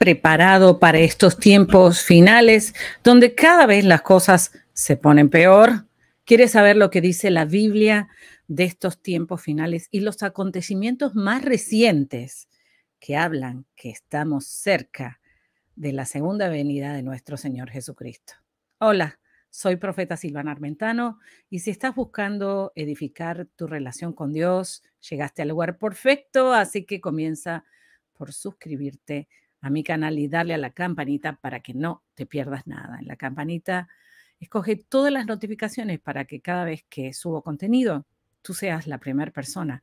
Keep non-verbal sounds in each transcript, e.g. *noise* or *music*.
preparado para estos tiempos finales donde cada vez las cosas se ponen peor? ¿Quieres saber lo que dice la Biblia de estos tiempos finales y los acontecimientos más recientes que hablan que estamos cerca de la segunda venida de nuestro Señor Jesucristo? Hola, soy profeta Silvana Armentano y si estás buscando edificar tu relación con Dios, llegaste al lugar perfecto, así que comienza por suscribirte a mi canal y darle a la campanita para que no te pierdas nada. En la campanita escoge todas las notificaciones para que cada vez que subo contenido, tú seas la primera persona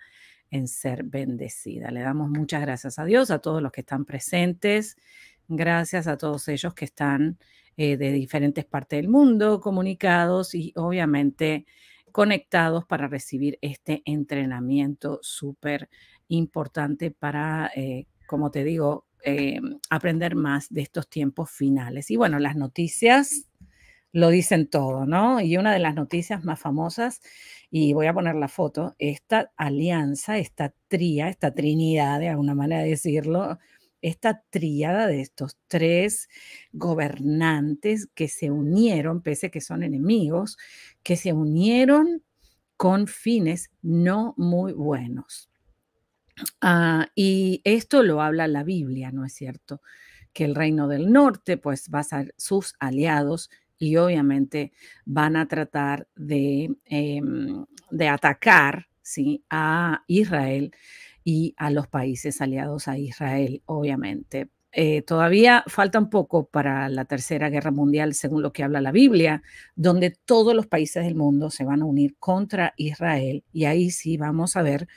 en ser bendecida. Le damos muchas gracias a Dios, a todos los que están presentes, gracias a todos ellos que están eh, de diferentes partes del mundo, comunicados y obviamente conectados para recibir este entrenamiento súper importante para, eh, como te digo, eh, aprender más de estos tiempos finales. Y bueno, las noticias lo dicen todo, ¿no? Y una de las noticias más famosas, y voy a poner la foto, esta alianza, esta tría, esta trinidad, de alguna manera de decirlo, esta tríada de estos tres gobernantes que se unieron, pese a que son enemigos, que se unieron con fines no muy buenos. Ah, y esto lo habla la Biblia, ¿no es cierto? Que el reino del norte, pues, va a ser sus aliados y obviamente van a tratar de, em, de atacar ¿sí? a Israel y a los países aliados a Israel, obviamente. Eh, todavía falta un poco para la Tercera Guerra Mundial, según lo que habla la Biblia, donde todos los países del mundo se van a unir contra Israel y ahí sí vamos a ver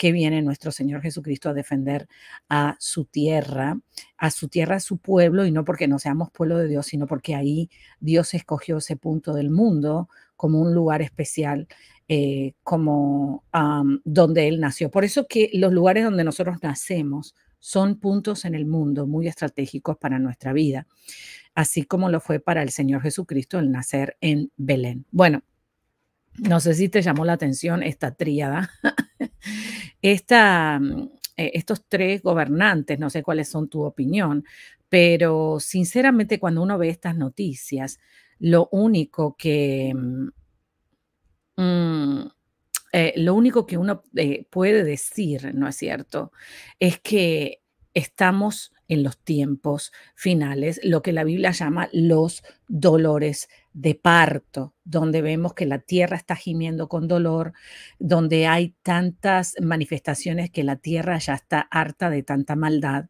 que viene nuestro Señor Jesucristo a defender a su tierra, a su tierra, a su pueblo, y no porque no seamos pueblo de Dios, sino porque ahí Dios escogió ese punto del mundo como un lugar especial, eh, como donde Él nació. Por eso que los lugares donde nosotros nacemos son puntos en el mundo muy estratégicos para nuestra vida, así como lo fue para el Señor Jesucristo el nacer en Belén. Bueno, no sé si te llamó la atención esta tríada *laughs* esta, mm, eh, estos tres gobernantes, no sé cuáles son tu opinión, pero sinceramente cuando uno ve estas noticias, lo único que... Mm, mm, eh, lo único que uno eh, puede decir, ¿no es cierto?, es que estamos en los tiempos finales, lo que la Biblia llama los dolores de parto, donde vemos que la tierra está gimiendo con dolor, donde hay tantas manifestaciones que la tierra ya está harta de tanta maldad.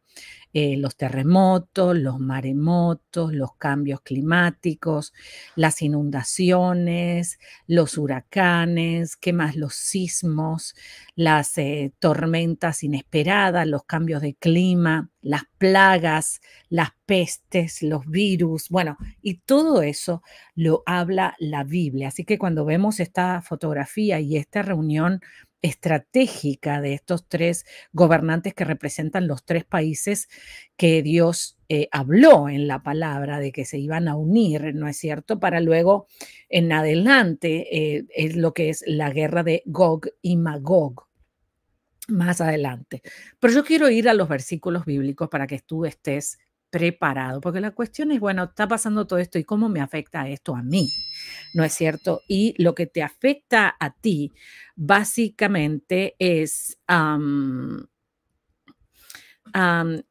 Eh, los terremotos, los maremotos, los cambios climáticos, las inundaciones, los huracanes, qué más los sismos, las eh, tormentas inesperadas, los cambios de clima, las plagas, las pestes, los virus, bueno, y todo eso lo habla la Biblia. Así que cuando vemos esta fotografía y esta reunión estratégica de estos tres gobernantes que representan los tres países que Dios eh, habló en la palabra de que se iban a unir, ¿no es cierto? Para luego en adelante eh, es lo que es la guerra de Gog y Magog más adelante. Pero yo quiero ir a los versículos bíblicos para que tú estés preparado, porque la cuestión es, bueno, está pasando todo esto y cómo me afecta esto a mí, ¿no es cierto? Y lo que te afecta a ti básicamente es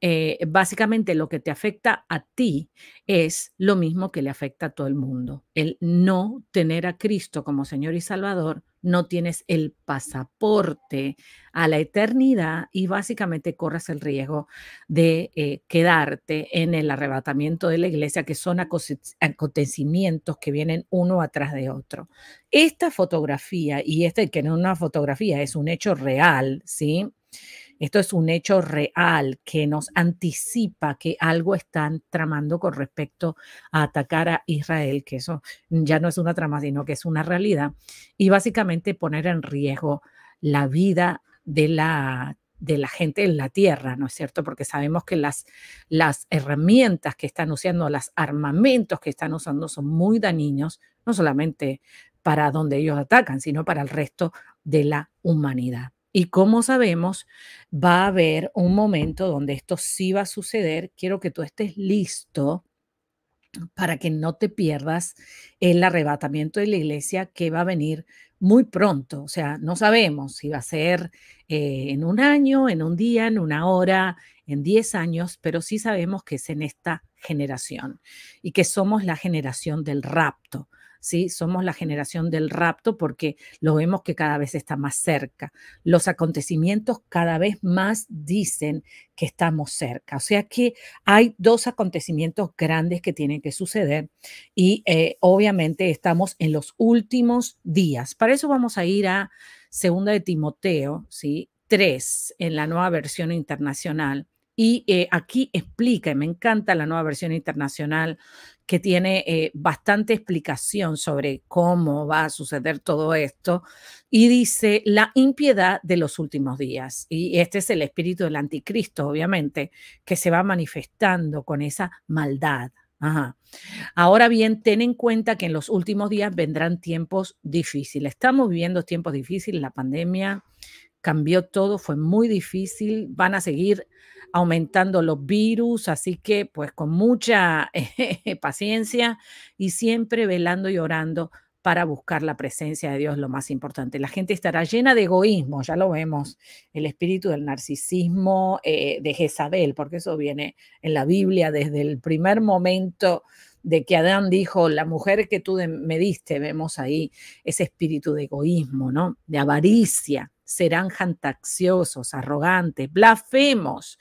eh, básicamente lo que te afecta a ti es lo mismo que le afecta a todo el mundo. El no tener a Cristo como Señor y Salvador, no tienes el pasaporte a la eternidad y básicamente corres el riesgo de eh, quedarte en el arrebatamiento de la iglesia, que son acontecimientos que vienen uno atrás de otro. Esta fotografía, y este que no es una fotografía, es un hecho real, ¿sí? Esto es un hecho real que nos anticipa que algo están tramando con respecto a atacar a Israel, que eso ya no es una trama, sino que es una realidad, y básicamente poner en riesgo la vida de la de la gente en la tierra, ¿no es cierto? Porque sabemos que las, las herramientas que están usando, los armamentos que están usando son muy dañinos, no solamente para donde ellos atacan, sino para el resto de la humanidad. Y como sabemos, va a haber un momento donde esto sí va a suceder. Quiero que tú estés listo para que no te pierdas el arrebatamiento de la iglesia que va a venir muy pronto. O sea, no sabemos si va a ser eh, en un año, en un día, en una hora, en 10 años, pero sí sabemos que es en esta generación y que somos la generación del rapto. Somos la generación del rapto porque lo vemos que cada vez está más cerca. Los acontecimientos cada vez más dicen que estamos cerca. O sea que hay dos acontecimientos grandes que tienen que suceder y eh, obviamente estamos en los últimos días. Para eso vamos a ir a Segunda de Timoteo, ¿sí? 3 en la nueva versión internacional. Y eh, aquí explica, y me encanta la nueva versión internacional, que tiene eh, bastante explicación sobre cómo va a suceder todo esto, y dice la impiedad de los últimos días. Y este es el espíritu del anticristo, obviamente, que se va manifestando con esa maldad. Ahora bien, ten en cuenta que en los últimos días vendrán tiempos difíciles. Estamos viviendo tiempos difíciles, la pandemia cambió todo, fue muy difícil, van a seguir aumentando los virus, así que pues con mucha *laughs* eh, paciencia y siempre velando y orando para buscar la presencia de Dios, lo más importante. La gente estará llena de egoísmo, ya lo vemos, el espíritu del narcisismo eh, de Jezabel, porque eso viene en la Biblia desde el primer momento de que Adán dijo, la mujer que tú me diste, vemos ahí ese espíritu de egoísmo, ¿no? De avaricia, serán jantaxiosos, arrogantes, blasfemos,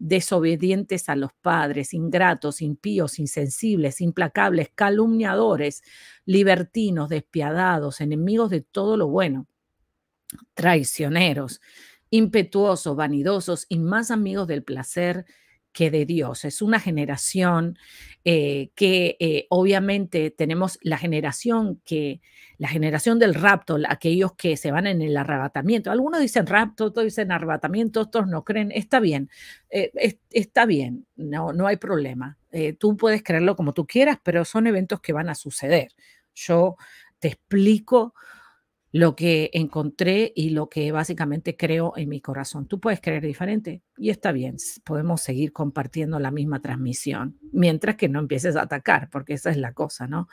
desobedientes a los padres, ingratos, impíos, insensibles, implacables, calumniadores, libertinos, despiadados, enemigos de todo lo bueno, traicioneros, impetuosos, vanidosos y más amigos del placer que de Dios. Es una generación eh, que eh, obviamente tenemos la generación que, la generación del rapto, aquellos que se van en el arrebatamiento. Algunos dicen rapto, otros dicen arrebatamiento, otros no creen. Está bien, eh, está bien, no, no hay problema. tú puedes creerlo como tú quieras, pero son eventos que van a suceder. Yo te explico lo que encontré y lo que básicamente creo en mi corazón. Tú puedes creer diferente y está bien, podemos seguir compartiendo la misma transmisión, mientras que no empieces a atacar, porque esa es la cosa, ¿no?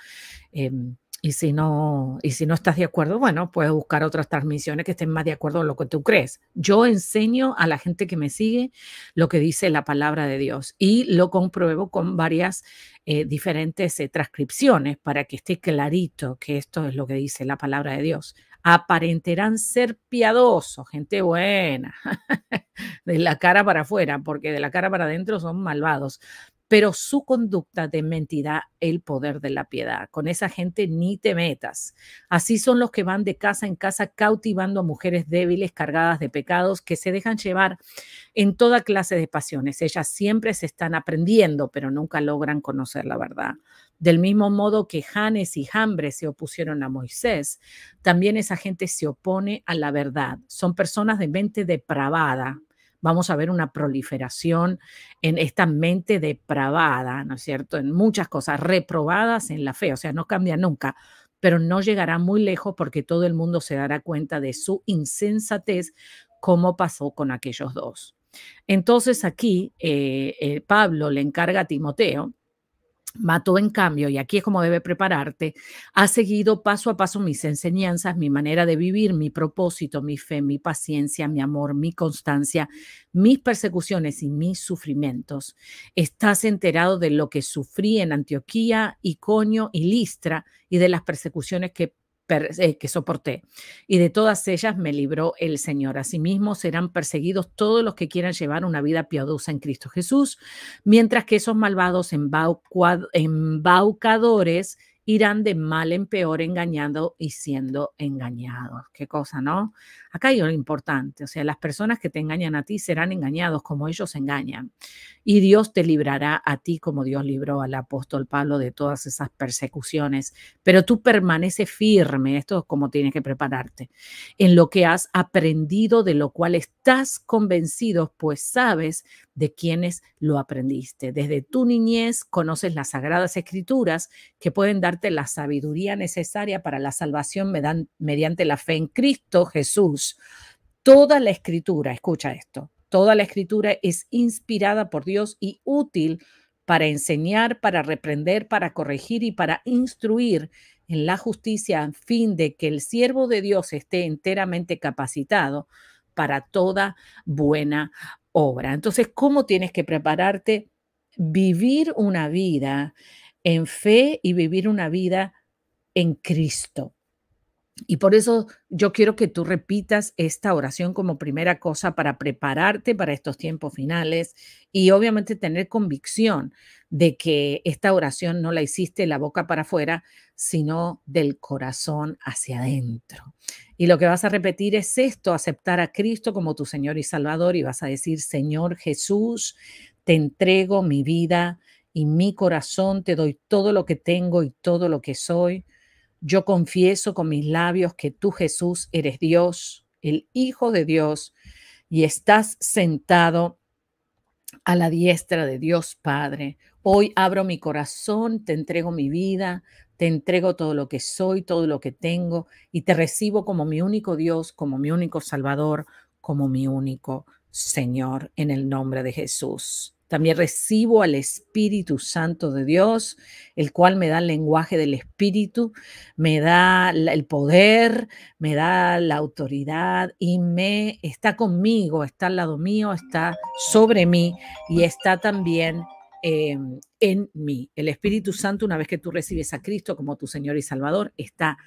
Em, y si no, y si no estás de acuerdo, bueno, puedes buscar otras transmisiones que estén más de acuerdo con lo que tú crees. Yo enseño a la gente que me sigue lo que dice la palabra de Dios y lo compruebo con varias eh, diferentes eh, transcripciones para que esté clarito que esto es lo que dice la palabra de Dios aparentarán ser piadosos, gente buena, *laughs* de la cara para afuera, porque de la cara para adentro son malvados, pero su conducta dementirá el poder de la piedad. Con esa gente ni te metas. Así son los que van de casa en casa cautivando a mujeres débiles cargadas de pecados que se dejan llevar en toda clase de pasiones. Ellas siempre se están aprendiendo, pero nunca logran conocer la verdad. Del mismo modo que Janes y Jambres se opusieron a Moisés, también esa gente se opone a la verdad. Son personas de mente depravada. Vamos a ver una proliferación en esta mente depravada, ¿no es cierto? En muchas cosas, reprobadas en la fe, o sea, no cambia nunca, pero no llegará muy lejos porque todo el mundo se dará cuenta de su insensatez, como pasó con aquellos dos. Entonces aquí eh, eh, Pablo le encarga a Timoteo Mato, en cambio, y aquí es como debe prepararte, ha seguido paso a paso mis enseñanzas, mi manera de vivir, mi propósito, mi fe, mi paciencia, mi amor, mi constancia, mis persecuciones y mis sufrimientos. Estás enterado de lo que sufrí en Antioquía, Iconio y Listra y de las persecuciones que eh, que soporté. Y de todas ellas me libró el Señor. Asimismo, serán perseguidos todos los que quieran llevar una vida piadosa en Cristo Jesús, mientras que esos malvados embaucadores irán de mal en peor engañando y siendo engañados. Qué cosa, ¿no? Acá hay lo importante, o sea, las personas que te engañan a ti serán engañados como ellos engañan. Y Dios te librará a ti como Dios libró al apóstol Pablo de todas esas persecuciones. Pero tú permaneces firme, esto es como tienes que prepararte, en lo que has aprendido, de lo cual estás convencido, pues sabes de quienes lo aprendiste. Desde tu niñez conoces las sagradas escrituras que pueden darte la sabiduría necesaria para la salvación mediante la fe en Cristo Jesús Toda la escritura, escucha esto, toda la escritura es inspirada por Dios y útil para enseñar, para reprender, para corregir y para instruir en la justicia a fin de que el siervo de Dios esté enteramente capacitado para toda buena obra. Entonces, ¿cómo tienes que prepararte? Vivir una vida en fe y vivir una vida en Cristo. Y por eso yo quiero que tú repitas esta oración como primera cosa para prepararte para estos tiempos finales y obviamente tener convicción de que esta oración no la hiciste la boca para afuera, sino del corazón hacia adentro. Y lo que vas a repetir es esto, aceptar a Cristo como tu Señor y Salvador y vas a decir, Señor Jesús, te entrego mi vida y mi corazón, te doy todo lo que tengo y todo lo que soy yo confieso con mis labios que tú, Jesús, eres Dios, el Hijo de Dios, y estás sentado a la diestra de Dios Padre. Hoy abro mi corazón, te entrego mi vida, te entrego todo lo que soy, todo lo que tengo, y te recibo como mi único Dios, como mi único Salvador, como mi único Señor, en el nombre de Jesús. También recibo al Espíritu Santo de Dios, el cual me da el lenguaje del Espíritu, me da el poder, me da la autoridad y me está conmigo, está al lado mío, está sobre mí y está también em, en mí. El Espíritu Santo, una vez que tú recibes a Cristo como tu Señor y Salvador, está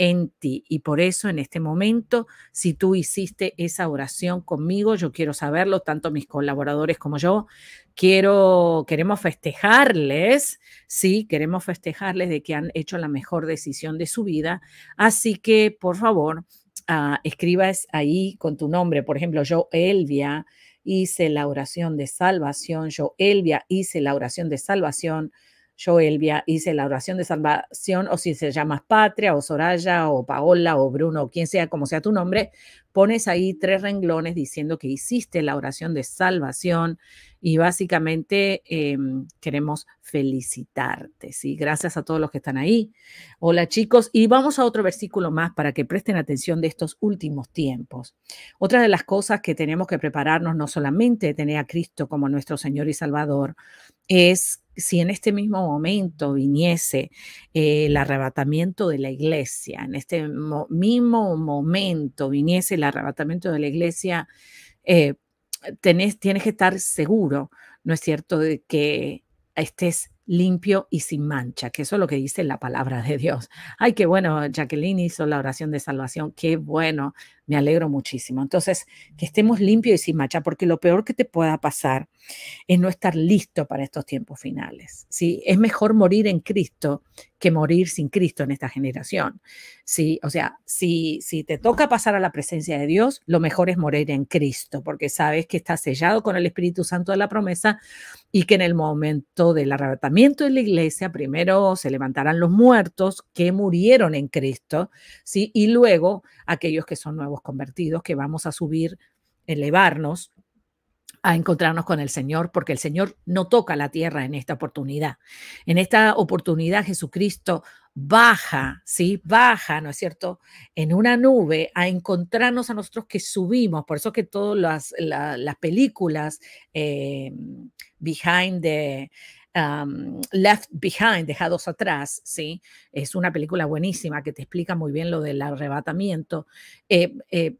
en ti. Y por eso en este momento, si tú hiciste esa oración conmigo, yo quiero saberlo, tanto mis colaboradores como yo, quiero, queremos festejarles, sí, queremos festejarles de que han hecho la mejor decisión de su vida. Así que, por favor, ah, escribas ahí con tu nombre, por ejemplo, yo, Elvia, hice la oración de salvación, yo, Elvia, hice la oración de salvación yo, Elvia, hice la oración de salvación, o si se llamas Patria, o Soraya, o Paola, o Bruno, o quien sea, como sea tu nombre, pones ahí tres renglones diciendo que hiciste la oración de salvación y básicamente em, queremos felicitarte, ¿sí? Gracias a todos los que están ahí. Hola chicos, y vamos a otro versículo más para que presten atención de estos últimos tiempos. Otra de las cosas que tenemos que prepararnos, no solamente tener a Cristo como nuestro Señor y Salvador, es si en este mismo momento viniese el arrebatamiento de la iglesia, en este mismo momento viniese el arrebatamiento de la iglesia, tienes que estar seguro, ¿no es cierto?, de que estés limpio y sin mancha, que eso es lo que dice la palabra de Dios. Ay, qué bueno, Jacqueline hizo la oración de salvación, qué bueno, me alegro muchísimo. Entonces, que estemos limpios y sin macha, porque lo peor que te pueda pasar es no estar listo para estos tiempos finales. ¿sí? Es mejor morir en Cristo que morir sin Cristo en esta generación. ¿sí? O sea, si, si te toca pasar a la presencia de Dios, lo mejor es morir en Cristo, porque sabes que estás sellado con el Espíritu Santo de la promesa y que en el momento del arrebatamiento de la iglesia, primero se levantarán los muertos que murieron en Cristo, ¿sí? y luego aquellos que son nuevos convertidos que vamos a subir, elevarnos a encontrarnos con el Señor, porque el Señor no toca la tierra en esta oportunidad. En esta oportunidad Jesucristo baja, ¿sí? Baja, ¿no es cierto? En una nube a encontrarnos a nosotros que subimos. Por eso que todas las, las películas eh, behind the, Left Behind, Dejados Atrás, ¿sí? Es una película buenísima que te explica muy bien lo del arrebatamiento. Eh, eh,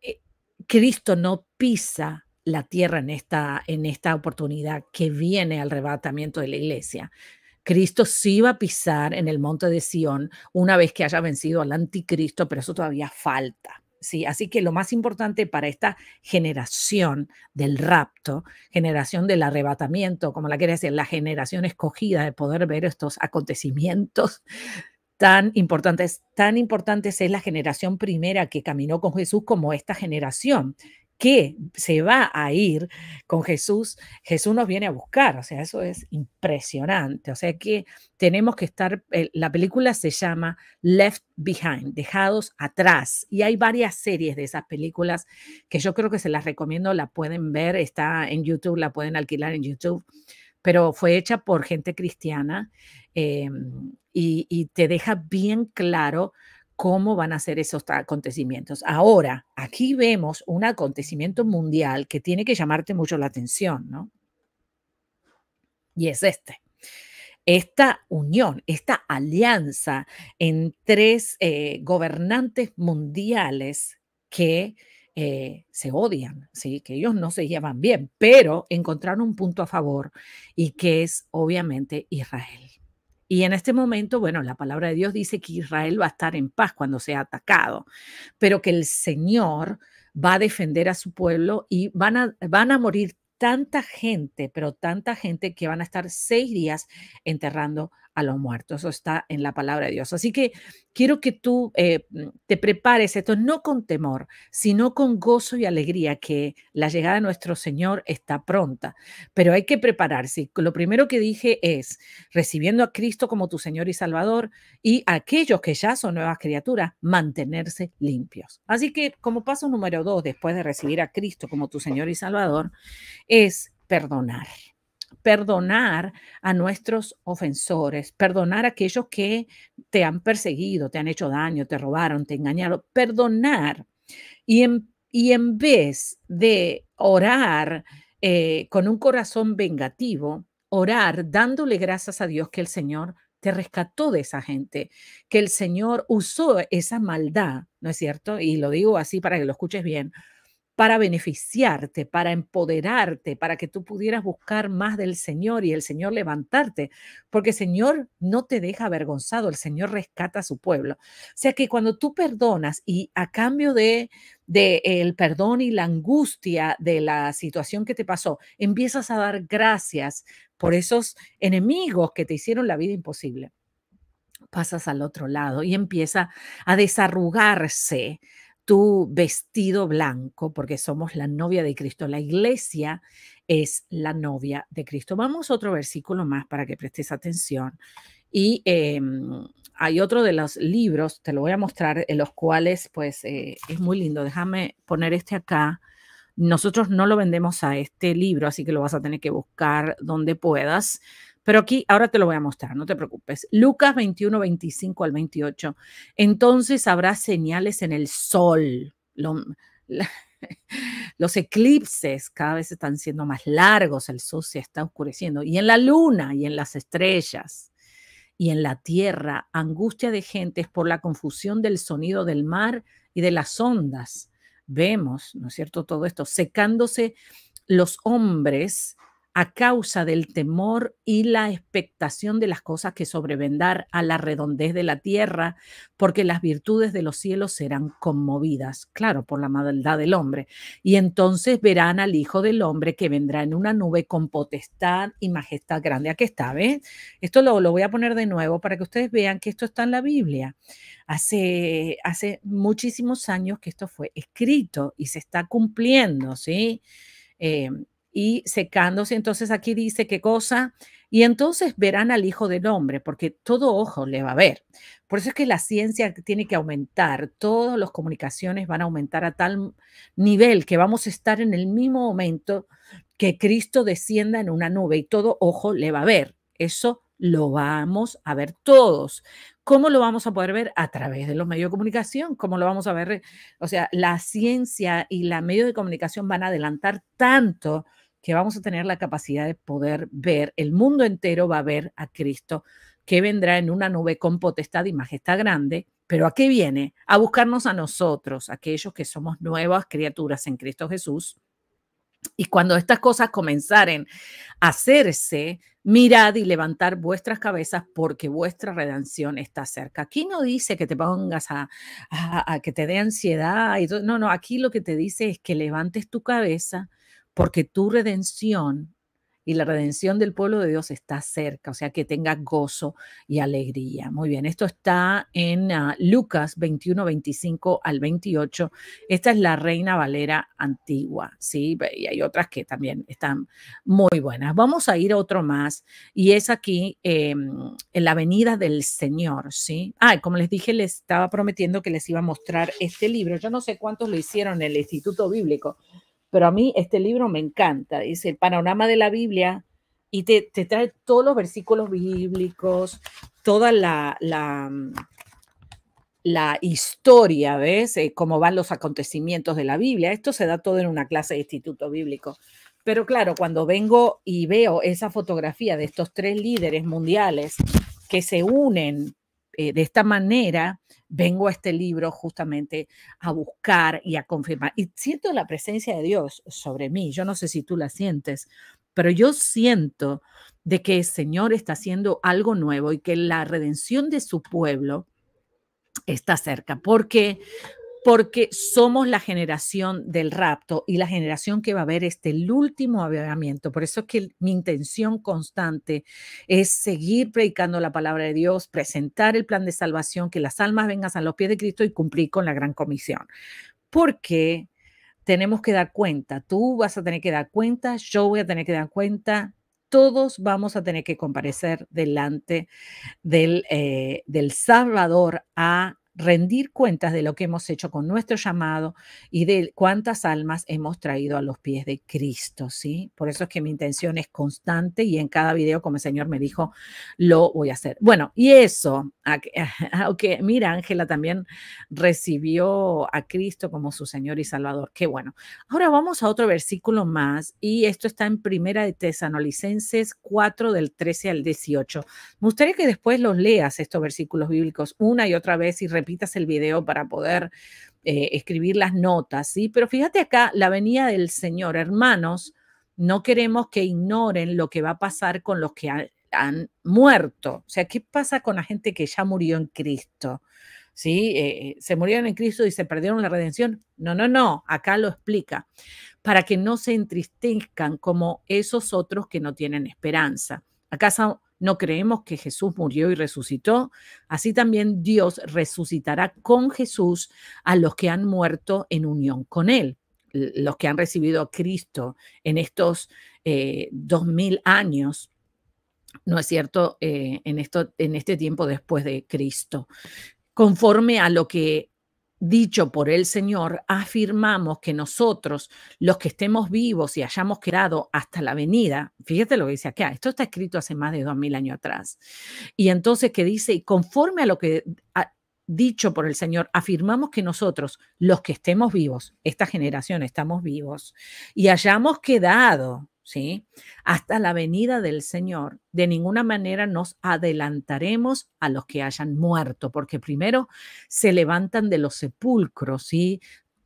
eh, Cristo no pisa la tierra en esta, en esta oportunidad que viene al arrebatamiento de la iglesia. Cristo sí va a pisar en el monte de Sión una vez que haya vencido al anticristo, pero eso todavía falta. Así que lo más importante para esta generación del rapto, generación del arrebatamiento, como la quiere decir, la generación escogida de poder ver estos acontecimientos *laughs* tan importantes, tan importantes es la generación primera que caminó con Jesús como esta generación que se va a ir con Jesús, Jesús nos viene a buscar, o sea, eso es impresionante, o sea que tenemos que estar, eh, la película se llama Left Behind, Dejados Atrás, y hay varias series de esas películas que yo creo que se las recomiendo, la pueden ver, está en YouTube, la pueden alquilar en YouTube, pero fue hecha por gente cristiana em, y te deja bien claro cómo van a ser esos acontecimientos. Ahora, aquí vemos un acontecimiento mundial que tiene que llamarte mucho la atención, ¿no? Y es este. Esta unión, esta alianza entre tres eh, gobernantes mundiales que eh, se odian, ¿sí? que ellos no se llevan bien, pero encontraron un punto a favor y que es obviamente Israel. Y en este momento, bueno, la palabra de Dios dice que Israel va a estar en paz cuando sea atacado, pero que el Señor va a defender a su pueblo y van a, van a morir tanta gente, pero tanta gente que van a estar seis días enterrando a los muertos. Eso está en la palabra de Dios. Así que quiero que tú eh, mm, te prepares esto, no con temor, sino con gozo y alegría, que la llegada de nuestro Señor está pronta. Pero hay que prepararse. Lo primero que dije es, recibiendo a Cristo como tu Señor y Salvador, y aquellos que ya son nuevas criaturas, mantenerse limpios. Así que como paso número dos, después de recibir a Cristo como tu Señor y Salvador, es perdonar perdonar a nuestros ofensores, perdonar a aquellos que te han perseguido, te han hecho daño, te robaron, te engañaron, perdonar. Y en, y en vez de orar eh, con un corazón vengativo, orar dándole gracias a Dios que el Señor te rescató de esa gente, que el Señor usó esa maldad, ¿no es cierto? Y lo digo así para que lo escuches bien, para beneficiarte, para empoderarte, para que tú pudieras buscar más del Señor y el Señor levantarte, porque el Señor no te deja avergonzado, el Señor rescata a su pueblo. O sea que cuando tú perdonas y a cambio de, el perdón y la angustia de la situación que te pasó, empiezas a dar gracias por esos enemigos que te hicieron la vida imposible. Pasas al otro lado y empieza a desarrugarse tu vestido blanco, porque somos la novia de Cristo. La iglesia es la novia de Cristo. Vamos a otro versículo más para que prestes atención. Y em, hay otro de los libros, te lo voy a mostrar, en los cuales pues eh, es muy lindo. Déjame poner este acá. Nosotros no lo vendemos a este libro, así que lo vas a tener que buscar donde puedas. Pero aquí ahora te lo voy a mostrar, no te preocupes. Lucas 21, 25 al 28. Entonces habrá señales en el sol. *laughs* los eclipses cada vez están siendo más largos, el sol se está oscureciendo. Y en la luna y en las estrellas y en la tierra, angustia de gentes por la confusión del sonido del mar y de las ondas. Vemos, ¿no es cierto?, todo esto secándose los hombres a causa del temor y la expectación de las cosas que sobrevendar a la redondez de la tierra, porque las virtudes de los cielos serán conmovidas, claro, por la maldad del hombre. Y entonces verán al Hijo del Hombre que vendrá en una nube con potestad y majestad grande. Aquí está, ¿ves? Esto lo, lo voy a poner de nuevo para que ustedes vean que esto está en la Biblia. Hace, hace muchísimos años que esto fue escrito y se está cumpliendo, ¿sí? Eh, y secándose. Entonces aquí dice qué cosa. Y entonces verán al Hijo del Hombre, porque todo ojo le va a ver. Por eso es que la ciencia tiene que aumentar, todas las comunicaciones van a aumentar a tal nivel que vamos a estar en el mismo momento que Cristo descienda en una nube y todo ojo le va a ver. Eso lo vamos a ver todos. ¿Cómo lo vamos a poder ver? A través de los medios de comunicación. ¿Cómo lo vamos a ver? O sea, la ciencia y la medios de comunicación van a adelantar tanto que vamos a tener la capacidad de poder ver, el mundo entero va a ver a Cristo que vendrá en una nube con potestad y majestad grande, pero ¿a qué viene? A buscarnos a nosotros, aquellos que somos nuevas criaturas en Cristo Jesús. Y cuando estas cosas comenzaren a hacerse, mirad y levantar vuestras cabezas porque vuestra redención está cerca. Aquí no dice que te pongas a, que te dé ansiedad. no, no, aquí lo que te dice es que levantes tu cabeza porque tu redención y la redención del pueblo de Dios está cerca, o sea, que tenga gozo y alegría. Muy bien, esto está en ah, Lucas 21, 25 al 28. Esta es la Reina Valera antigua, ¿sí? Y hay otras que también están muy buenas. Vamos a ir a otro más y es aquí em, en la venida del Señor, ¿sí? Ah, como les dije, les estaba prometiendo que les iba a mostrar este libro. Yo no sé cuántos lo hicieron en el Instituto Bíblico pero a mí este libro me encanta, dice el panorama de la Biblia y te, te trae todos los versículos bíblicos, toda la, la, historia, ¿ves? Eh, cómo van los acontecimientos de la Biblia. Esto se da todo en una clase de instituto bíblico. Pero claro, cuando vengo y veo esa fotografía de estos tres líderes mundiales que se unen eh, de esta manera vengo a este libro justamente a buscar y a confirmar. Y siento la presencia de Dios sobre mí. Yo no sé si tú la sientes, pero yo siento de que el Señor está haciendo algo nuevo y que la redención de su pueblo está cerca, porque porque somos la generación del rapto y la generación que va a ver este último avivamiento. Por eso es que mi intención constante es seguir predicando la palabra de Dios, presentar el plan de salvación, que las almas vengan a los pies de Cristo y cumplir con la gran comisión. Porque tenemos que dar cuenta, tú vas a tener que dar cuenta, yo voy a tener que dar cuenta, todos vamos a tener que comparecer delante del, eh, del Salvador a rendir cuentas de lo que hemos hecho con nuestro llamado y de cuántas almas hemos traído a los pies de Cristo, ¿sí? Por eso es que mi intención es constante y en cada video, como el Señor me dijo, lo voy a hacer. Bueno, y eso, aunque *laughs* mira, Ángela también recibió a Cristo como su Señor y Salvador. Qué bueno. Ahora vamos a otro versículo más y esto está en Primera de Tesanolicenses 4 del 13 al 18. Me gustaría que después los leas estos versículos bíblicos una y otra vez y repitas el video para poder eh, escribir las notas, ¿sí? Pero fíjate acá, la venida del Señor, hermanos, no queremos que ignoren lo que va a pasar con los que han, muerto. O sea, ¿qué pasa con la gente que ya murió en Cristo? ¿Sí? Eh, eh, ¿Se murieron en Cristo y se perdieron la redención? No, no, no, acá lo explica, para que no se entristezcan como esos otros que no tienen esperanza. Acá no creemos que Jesús murió y resucitó, así también Dios resucitará con Jesús a los que han muerto en unión con Él, los que han recibido a Cristo en estos eh, dos mil años ¿no es cierto?, eh, en, esto, en este tiempo después de Cristo, conforme a lo que dicho por el Señor, afirmamos que nosotros, los que estemos vivos y hayamos quedado hasta la venida, fíjate lo que dice aquí. esto está escrito hace más de dos mil años atrás, y entonces ¿qué dice, y conforme a lo que ha dicho por el Señor, afirmamos que nosotros, los que estemos vivos, esta generación estamos vivos, y hayamos quedado ¿sí? Hasta la venida del Señor, de ninguna manera nos adelantaremos a los que hayan muerto, porque primero se levantan de los sepulcros,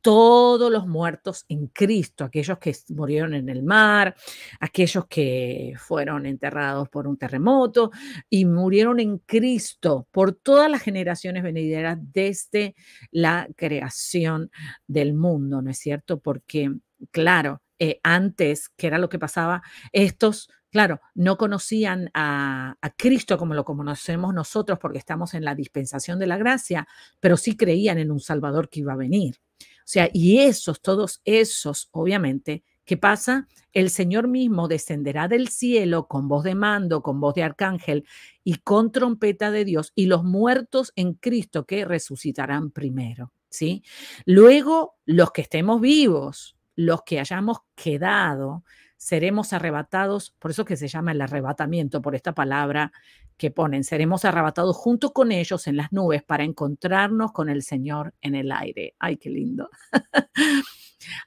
Todos los muertos en Cristo, aquellos que murieron en el mar, aquellos que fueron enterrados por un terremoto y murieron en Cristo por todas las generaciones venideras desde la creación del mundo, ¿no es cierto? Porque, claro, eh, antes, que era lo que pasaba, estos, claro, no conocían a, a Cristo como lo conocemos nosotros porque estamos en la dispensación de la gracia, pero sí creían en un Salvador que iba a venir. O sea, y esos, todos esos, obviamente, ¿Qué pasa? El Señor mismo descenderá del cielo con voz de mando, con voz de arcángel y con trompeta de Dios y los muertos en Cristo que resucitarán primero, ¿sí? Luego los que estemos vivos, los que hayamos quedado, seremos arrebatados, por eso que se llama el arrebatamiento, por esta palabra que ponen, seremos arrebatados junto con ellos en las nubes para encontrarnos con el Señor en el aire. Ay, qué lindo. *laughs*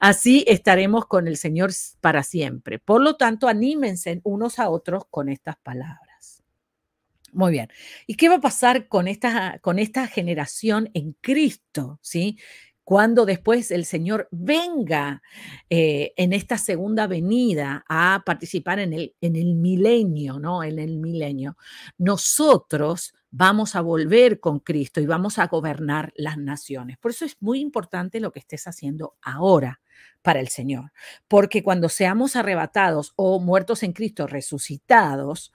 Así estaremos con el Señor para siempre. Por lo tanto, anímense unos a otros con estas palabras. Muy bien. ¿Y qué va a pasar con esta, con esta generación en Cristo? ¿Sí? cuando después el Señor venga eh, en esta segunda venida a participar en el, en el milenio, ¿no? En el milenio, nosotros vamos a volver con Cristo y vamos a gobernar las naciones. Por eso es muy importante lo que estés haciendo ahora para el Señor, porque cuando seamos arrebatados o muertos en Cristo, resucitados,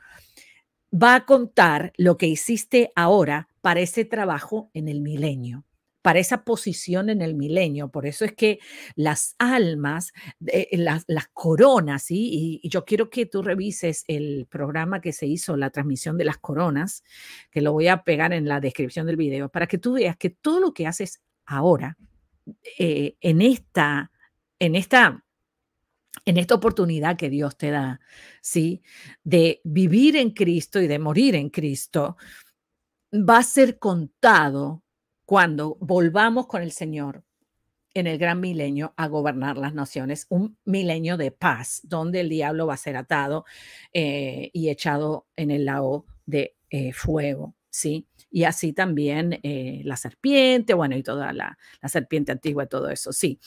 va a contar lo que hiciste ahora para ese trabajo en el milenio para esa posición en el milenio. Por eso es que las almas, eh, eh, las, coronas, ¿sí? y, yo quiero que tú revises el programa que se hizo, la transmisión de las coronas, que lo voy a pegar en la descripción del video, para que tú veas que todo lo que haces ahora, eh, en esta, en esta en esta oportunidad que Dios te da, ¿sí? De vivir en Cristo y de morir en Cristo, va a ser contado cuando volvamos con el Señor en el gran milenio a gobernar las naciones, un milenio de paz, donde el diablo va a ser atado eh, y echado en el lago de eh, fuego, ¿sí? Y así también eh, la serpiente, bueno, y toda la, la serpiente antigua y todo eso, sí.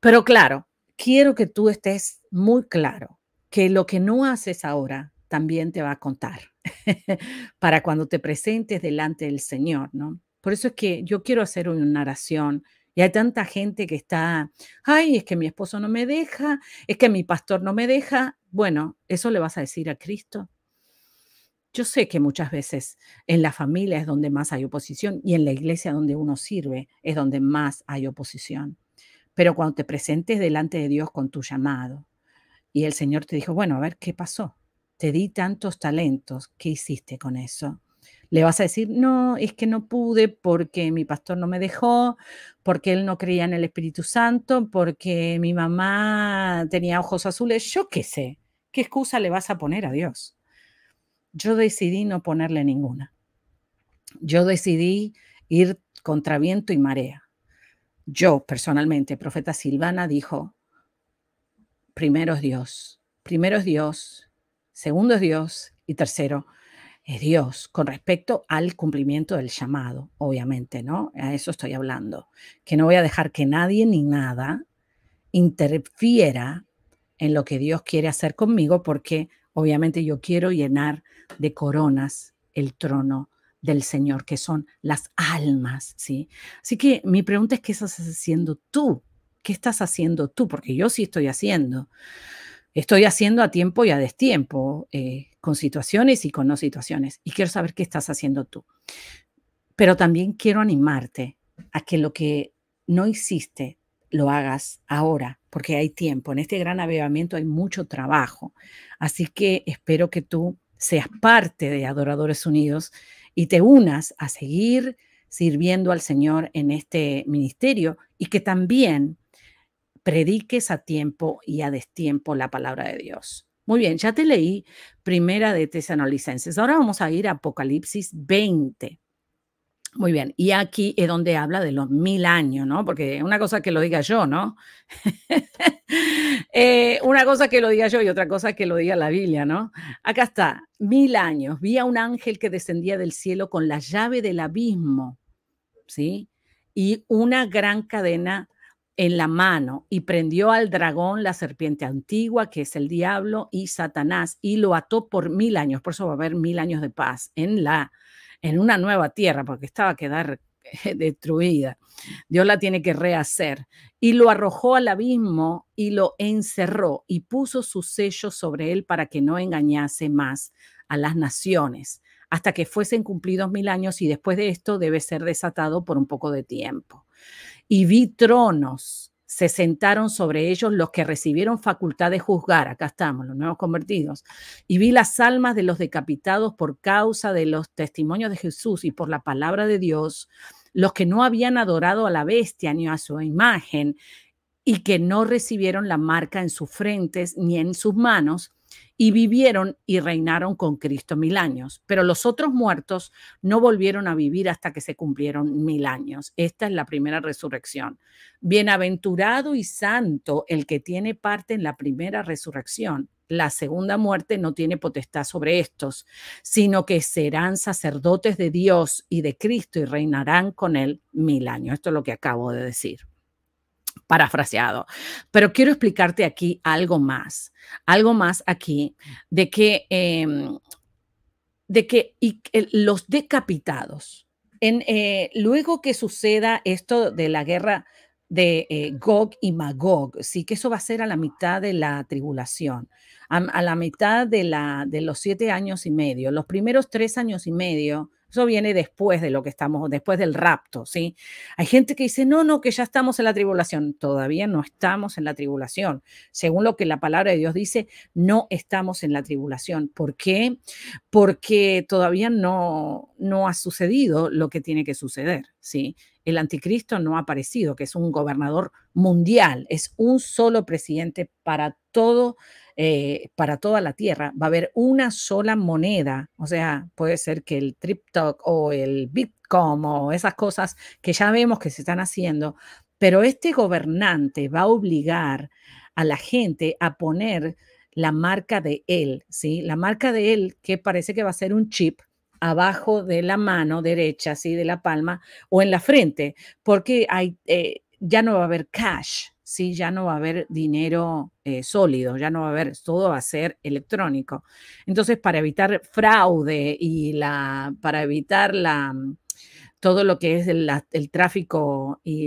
Pero claro, quiero que tú estés muy claro que lo que no haces ahora también te va a contar *laughs* para cuando te presentes delante del Señor, ¿no? Por eso es que yo quiero hacer una oración. Y hay tanta gente que está, ay, es que mi esposo no me deja, es que mi pastor no me deja. Bueno, eso le vas a decir a Cristo. Yo sé que muchas veces en la familia es donde más hay oposición y en la iglesia donde uno sirve es donde más hay oposición. Pero cuando te presentes delante de Dios con tu llamado y el Señor te dijo, bueno, a ver, ¿qué pasó? Te di tantos talentos, ¿qué hiciste con eso? Le vas a decir, no, es que no pude porque mi pastor no me dejó, porque él no creía en el Espíritu Santo, porque mi mamá tenía ojos azules, yo qué sé, ¿qué excusa le vas a poner a Dios? Yo decidí no ponerle ninguna. Yo decidí ir contra viento y marea. Yo personalmente, profeta Silvana dijo, primero es Dios, primero es Dios, segundo es Dios y tercero es Dios con respecto al cumplimiento del llamado, obviamente, ¿no? A eso estoy hablando, que no voy a dejar que nadie ni nada interfiera en lo que Dios quiere hacer conmigo, porque obviamente yo quiero llenar de coronas el trono del Señor, que son las almas, ¿sí? Así que mi pregunta es, ¿qué estás haciendo tú? ¿Qué estás haciendo tú? Porque yo sí estoy haciendo estoy haciendo a tiempo y a destiempo, eh, con situaciones y con no situaciones. Y quiero saber qué estás haciendo tú. Pero también quiero animarte a que lo que no hiciste lo hagas ahora, porque hay tiempo. En este gran avivamiento hay mucho trabajo. Así que espero que tú seas parte de Adoradores Unidos y te unas a seguir sirviendo al Señor en este ministerio y que también prediques a tiempo y a destiempo la palabra de Dios. Muy bien, ya te leí Primera de Tesanolicenses. Ahora vamos a ir a Apocalipsis 20. Muy bien, y aquí es donde habla de los mil años, ¿no? Porque una cosa que lo diga yo, ¿no? *laughs* Eh, una cosa que lo diga yo y otra cosa que lo diga la Biblia, ¿no? Acá está, mil años. Vi a un ángel que descendía del cielo con la llave del abismo, ¿sí? Y una gran cadena en la mano y prendió al dragón, la serpiente antigua, que es el diablo y Satanás, y lo ató por mil años. Por eso va a haber mil años de paz en la en una nueva tierra, porque estaba a quedar eh, destruida. Dios la tiene que rehacer. Y lo arrojó al abismo y lo encerró y puso su sello sobre él para que no engañase más a las naciones hasta que fuesen cumplidos mil años y después de esto debe ser desatado por un poco de tiempo. Y vi tronos, se sentaron sobre ellos los que recibieron facultad de juzgar, acá estamos, los nuevos convertidos, y vi las almas de los decapitados por causa de los testimonios de Jesús y por la palabra de Dios, los que no habían adorado a la bestia ni a su imagen y que no recibieron la marca en sus frentes ni en sus manos, y vivieron y reinaron con Cristo mil años, pero los otros muertos no volvieron a vivir hasta que se cumplieron mil años. Esta es la primera resurrección. Bienaventurado y santo el que tiene parte en la primera resurrección. La segunda muerte no tiene potestad sobre estos, sino que serán sacerdotes de Dios y de Cristo y reinarán con él mil años. Esto es lo que acabo de decir parafraseado. Pero quiero explicarte aquí algo más, algo más aquí de que, em, de que y, los decapitados, en, eh, luego que suceda esto de la guerra de eh, Gog y Magog, sí que eso va a ser a la mitad de la tribulación, a, a la mitad de, la, de los siete años y medio, los primeros tres años y medio eso viene después de lo que estamos, después del rapto, ¿sí? Hay gente que dice, no, no, que ya estamos en la tribulación. Todavía no estamos en la tribulación. Según lo que la palabra de Dios dice, no estamos en la tribulación. ¿Por qué? Porque todavía no, no ha sucedido lo que tiene que suceder, ¿sí? El anticristo no ha aparecido, que es un gobernador mundial, es un solo presidente para todo eh, para toda la tierra, va a haber una sola moneda. O sea, puede ser que el Triptok o el Bitcoin o esas cosas que ya vemos que se están haciendo, pero este gobernante va a obligar a la gente a poner la marca de él, ¿sí? La marca de él que parece que va a ser un chip abajo de la mano derecha, ¿sí? De la palma o en la frente, porque eh, ya no va a haber cash, si ya no va a haber dinero eh, sólido, ya no va a haber, todo va a ser electrónico. Entonces, para evitar fraude y la, para evitar la, mm, todo lo que es el, tráfico y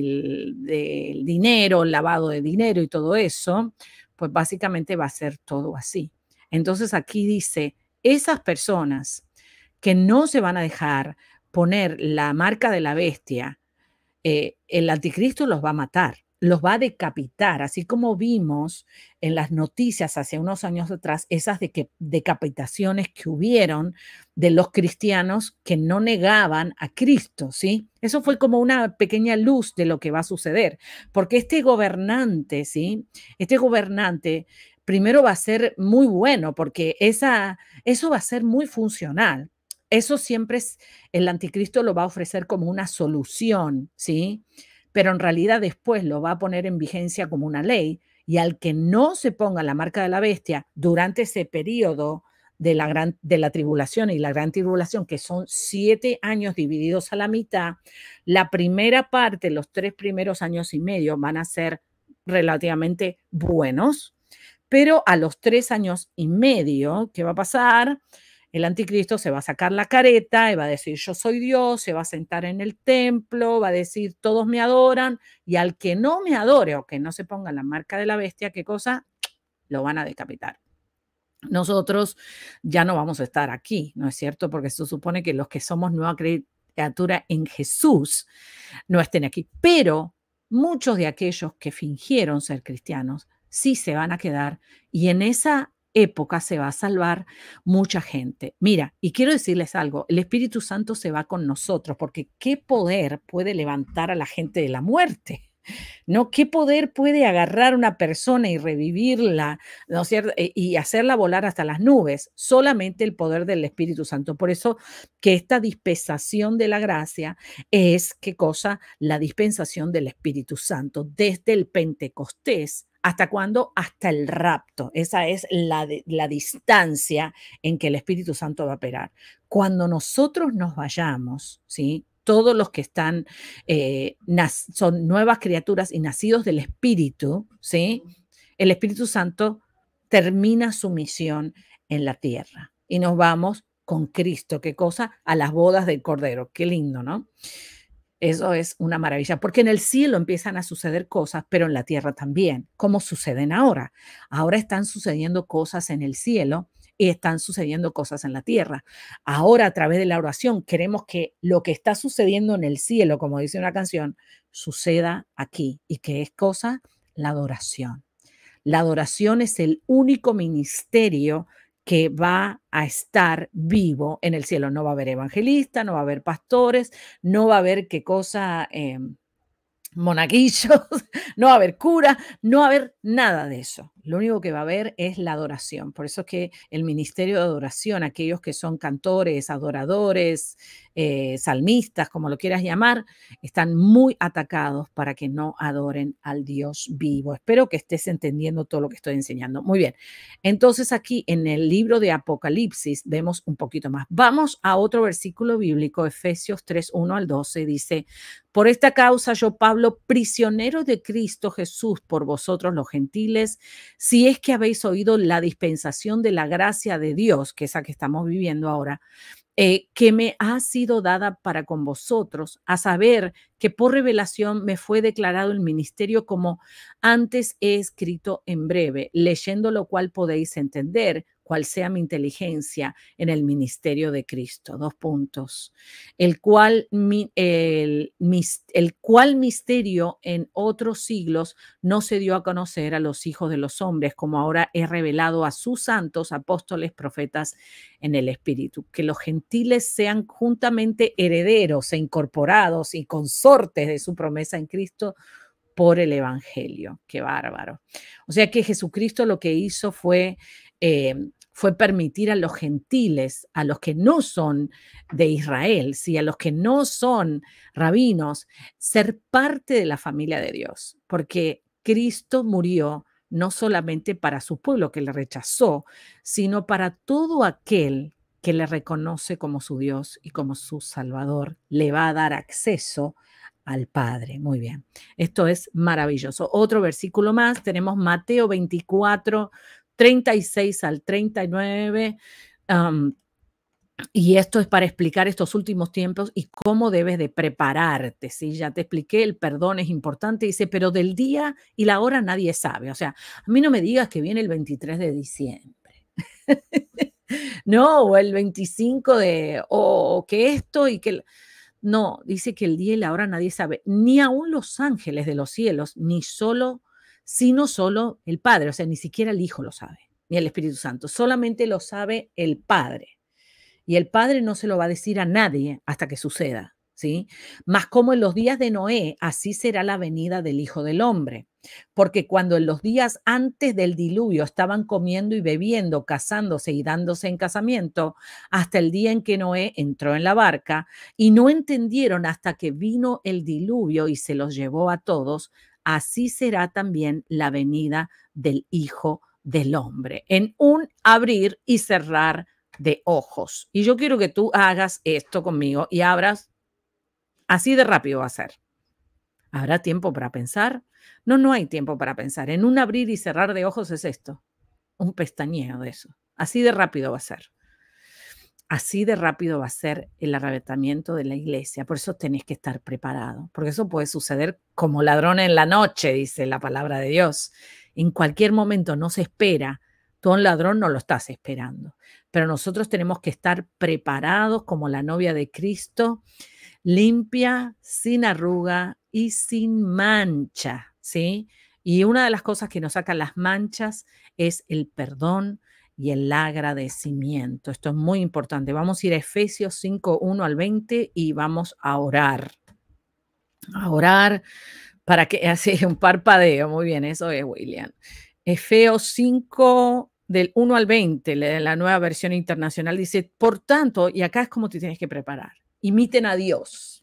el, dinero, el lavado de dinero y todo eso, pues básicamente va a ser todo así. Entonces aquí dice, esas personas que no se van a dejar poner la marca de la bestia, eh, el anticristo los va a matar los va a decapitar, así como vimos en las noticias hace unos años atrás, esas de que, decapitaciones que hubieron de los cristianos que no negaban a Cristo, ¿sí? Eso fue como una pequeña luz de lo que va a suceder, porque este gobernante, ¿sí? Este gobernante primero va a ser muy bueno, porque esa, eso va a ser muy funcional, eso siempre es, el anticristo lo va a ofrecer como una solución, ¿sí? pero en realidad después lo va a poner en vigencia como una ley y al que no se ponga la marca de la bestia durante ese periodo de la, de la tribulación y la gran tribulación, que son siete años divididos a la mitad, la primera parte, los tres primeros años y medio van a ser relativamente buenos, pero a los tres años y medio, ¿qué va a pasar? El anticristo se va a sacar la careta y va a decir yo soy Dios, se va a sentar en el templo, va a decir todos me adoran y al que no me adore o que no se ponga la marca de la bestia, ¿qué cosa? Lo van a decapitar nosotros ya no vamos a estar aquí, ¿no es cierto? Porque eso supone que los que somos nueva criatura en Jesús no estén aquí. Pero muchos de aquellos que fingieron ser cristianos sí se van a quedar y en esa época se va a salvar mucha gente. Mira, y quiero decirles algo, el Espíritu Santo se va con nosotros, porque ¿qué poder puede levantar a la gente de la muerte? ¿No? ¿Qué poder puede agarrar una persona y revivirla, ¿no cierto? E, y hacerla volar hasta las nubes? Solamente el poder del Espíritu Santo. Por eso que esta dispensación de la gracia es, ¿qué cosa? La dispensación del Espíritu Santo. Desde el Pentecostés ¿Hasta cuándo? Hasta el rapto. Esa es la, la distancia en que el Espíritu Santo va a operar. Cuando nosotros nos vayamos, ¿sí? todos los que están, eh, son nuevas criaturas y nacidos del Espíritu, ¿sí? el Espíritu Santo termina su misión en la tierra y nos vamos con Cristo. ¿Qué cosa? A las bodas del Cordero. Qué lindo, ¿no? Eso es una maravilla, porque en el cielo empiezan a suceder cosas, pero en la tierra también, como suceden ahora. Ahora están sucediendo cosas en el cielo y están sucediendo cosas en la tierra. Ahora, a través de la oración, queremos que lo que está sucediendo en el cielo, como dice una canción, suceda aquí. ¿Y que es cosa? La adoración. La adoración es el único ministerio que va a estar vivo en el cielo. No va a haber evangelistas, no va a haber pastores, no va a haber qué cosa, eh, monaguillos, *laughs* no va a haber cura, no va a haber nada de eso lo único que va a haber es la adoración. Por eso es que el ministerio de adoración, aquellos que son cantores, adoradores, eh, salmistas, como lo quieras llamar, están muy atacados para que no adoren al Dios vivo. Espero que estés entendiendo todo lo que estoy enseñando. Muy bien. Entonces aquí en el libro de Apocalipsis vemos un poquito más. Vamos a otro versículo bíblico, Efesios 3, 1 al 12, dice, por esta causa yo, Pablo, prisionero de Cristo Jesús, por vosotros los gentiles, si es que habéis oído la dispensación de la gracia de Dios, que es la que estamos viviendo ahora, eh, que me ha sido dada para con vosotros, a saber que por revelación me fue declarado el ministerio como antes he escrito en breve, leyendo lo cual podéis entender cual sea mi inteligencia en el ministerio de Cristo. Dos puntos. El cual, el, cual misterio en otros siglos no se dio a conocer a los hijos de los hombres, como ahora es revelado a sus santos, apóstoles, profetas en el Espíritu. Que los gentiles sean juntamente herederos e incorporados y consortes de su promesa en Cristo por el Evangelio. Qué bárbaro. O sea que Jesucristo lo que hizo fue eh, fue permitir a los gentiles, a los que no son de Israel, ¿sí? a los que no son rabinos, ser parte de la familia de Dios, porque Cristo murió no solamente para su pueblo que le rechazó, sino para todo aquel que le reconoce como su Dios y como su Salvador, le va a dar acceso al Padre. Muy bien, esto es maravilloso. Otro versículo más, tenemos Mateo 24, 36 al 39. Um, y esto es para explicar estos últimos tiempos y cómo debes de prepararte. si Ya te expliqué, el perdón es importante. Dice, pero del día y la hora nadie sabe. O sea, a mí no me digas que viene el 23 de diciembre. *laughs* no, o el 25 de, o que esto y que... No, dice que el día y la hora nadie sabe. Ni aún los ángeles de los cielos, ni solo sino solo el Padre, o sea, ni siquiera el Hijo lo sabe, ni el Espíritu Santo, solamente lo sabe el Padre. Y el Padre no se lo va a decir a nadie hasta que suceda, ¿sí? Más como en los días de Noé, así será la venida del Hijo del Hombre. Porque cuando en los días antes del diluvio estaban comiendo y bebiendo, casándose y dándose en casamiento, hasta el día en que Noé entró en la barca, y no entendieron hasta que vino el diluvio y se los llevó a todos, así será también la venida del Hijo del Hombre, en un abrir y cerrar de ojos. Y yo quiero que tú hagas esto conmigo y abras, así de rápido va a ser. ¿Habrá tiempo para pensar? No, no hay tiempo para pensar. En un abrir y cerrar de ojos es esto, un pestañeo de eso. Así de rápido va a ser. Así de rápido va a ser el arrebatamiento de la iglesia. Por eso tenés que estar preparado, porque eso puede suceder como ladrón en la noche, dice la palabra de Dios. En cualquier momento no se espera. Tú un ladrón no lo estás esperando. Pero nosotros tenemos que estar preparados como la novia de Cristo, limpia, sin arruga y sin mancha, ¿sí? Y una de las cosas que nos sacan las manchas es el perdón, y el agradecimiento. Esto es muy importante. Vamos a ir a Efesios 5, 1 al 20 y vamos a orar. A orar para que hace *laughs* un parpadeo. Muy bien, eso es, William. Efesios 5, del 1 al 20, la nueva versión internacional dice, por tanto, y acá es como te tienes que preparar, imiten a Dios